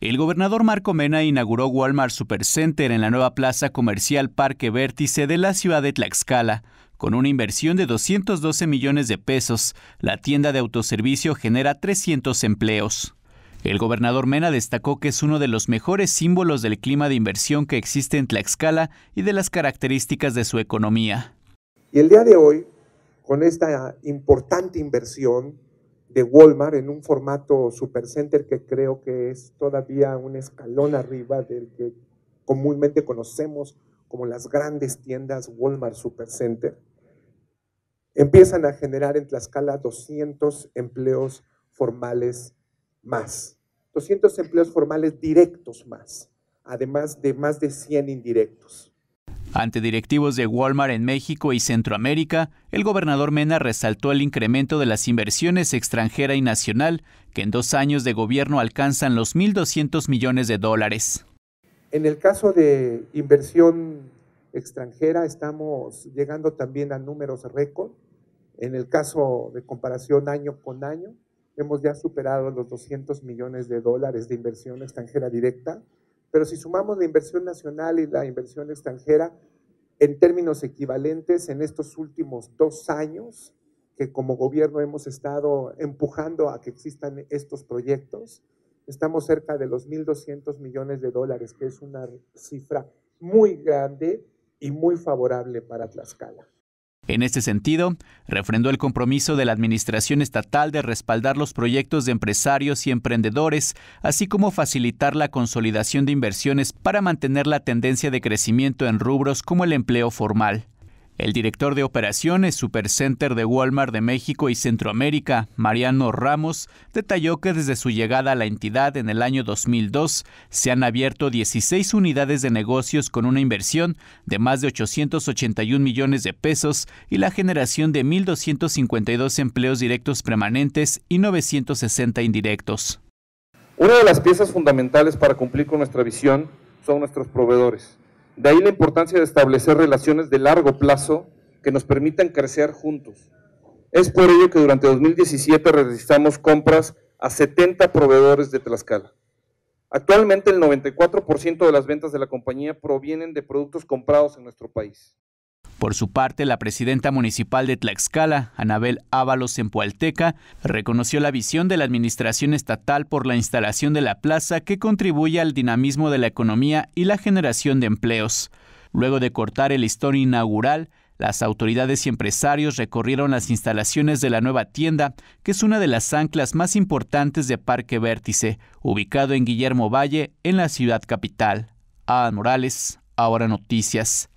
El gobernador Marco Mena inauguró Walmart Supercenter en la nueva plaza comercial Parque Vértice de la ciudad de Tlaxcala. Con una inversión de 212 millones de pesos, la tienda de autoservicio genera 300 empleos. El gobernador Mena destacó que es uno de los mejores símbolos del clima de inversión que existe en Tlaxcala y de las características de su economía. Y el día de hoy, con esta importante inversión, de Walmart en un formato supercenter que creo que es todavía un escalón arriba del que comúnmente conocemos como las grandes tiendas Walmart Supercenter, empiezan a generar en Tlaxcala 200 empleos formales más, 200 empleos formales directos más, además de más de 100 indirectos. Ante directivos de Walmart en México y Centroamérica, el gobernador Mena resaltó el incremento de las inversiones extranjera y nacional, que en dos años de gobierno alcanzan los 1.200 millones de dólares. En el caso de inversión extranjera estamos llegando también a números récord. En el caso de comparación año con año, hemos ya superado los 200 millones de dólares de inversión extranjera directa. Pero si sumamos la inversión nacional y la inversión extranjera, en términos equivalentes, en estos últimos dos años que como gobierno hemos estado empujando a que existan estos proyectos, estamos cerca de los 1.200 millones de dólares, que es una cifra muy grande y muy favorable para Tlaxcala. En este sentido, refrendó el compromiso de la Administración Estatal de respaldar los proyectos de empresarios y emprendedores, así como facilitar la consolidación de inversiones para mantener la tendencia de crecimiento en rubros como el empleo formal. El director de operaciones Supercenter de Walmart de México y Centroamérica, Mariano Ramos, detalló que desde su llegada a la entidad en el año 2002 se han abierto 16 unidades de negocios con una inversión de más de 881 millones de pesos y la generación de 1.252 empleos directos permanentes y 960 indirectos. Una de las piezas fundamentales para cumplir con nuestra visión son nuestros proveedores de ahí la importancia de establecer relaciones de largo plazo que nos permitan crecer juntos. Es por ello que durante 2017 realizamos compras a 70 proveedores de Tlaxcala. Actualmente el 94% de las ventas de la compañía provienen de productos comprados en nuestro país. Por su parte, la presidenta municipal de Tlaxcala, Anabel Ábalos en Pualteca, reconoció la visión de la administración estatal por la instalación de la plaza que contribuye al dinamismo de la economía y la generación de empleos. Luego de cortar el listón inaugural, las autoridades y empresarios recorrieron las instalaciones de la nueva tienda, que es una de las anclas más importantes de Parque Vértice, ubicado en Guillermo Valle, en la ciudad capital. Ad Morales, ahora noticias.